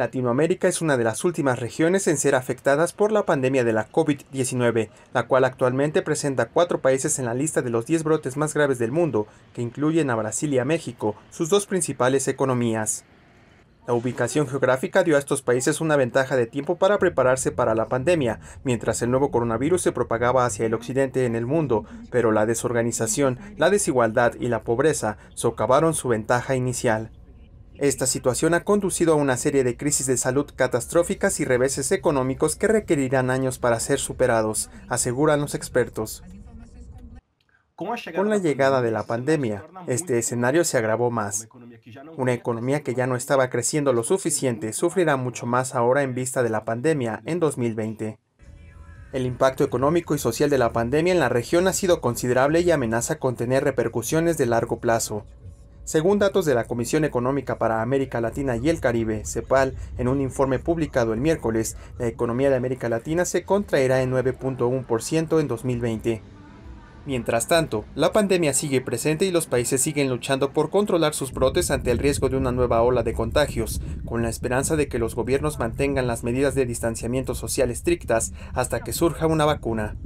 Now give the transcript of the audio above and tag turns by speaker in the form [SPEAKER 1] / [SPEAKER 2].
[SPEAKER 1] Latinoamérica es una de las últimas regiones en ser afectadas por la pandemia de la COVID-19, la cual actualmente presenta cuatro países en la lista de los 10 brotes más graves del mundo, que incluyen a Brasil y a México, sus dos principales economías. La ubicación geográfica dio a estos países una ventaja de tiempo para prepararse para la pandemia, mientras el nuevo coronavirus se propagaba hacia el occidente en el mundo, pero la desorganización, la desigualdad y la pobreza socavaron su ventaja inicial. Esta situación ha conducido a una serie de crisis de salud catastróficas y reveses económicos que requerirán años para ser superados, aseguran los expertos. Con la llegada de la pandemia, este escenario se agravó más. Una economía que ya no estaba creciendo lo suficiente sufrirá mucho más ahora en vista de la pandemia en 2020. El impacto económico y social de la pandemia en la región ha sido considerable y amenaza con tener repercusiones de largo plazo, según datos de la Comisión Económica para América Latina y el Caribe, CEPAL, en un informe publicado el miércoles, la economía de América Latina se contraerá en 9.1% en 2020. Mientras tanto, la pandemia sigue presente y los países siguen luchando por controlar sus brotes ante el riesgo de una nueva ola de contagios, con la esperanza de que los gobiernos mantengan las medidas de distanciamiento social estrictas hasta que surja una vacuna.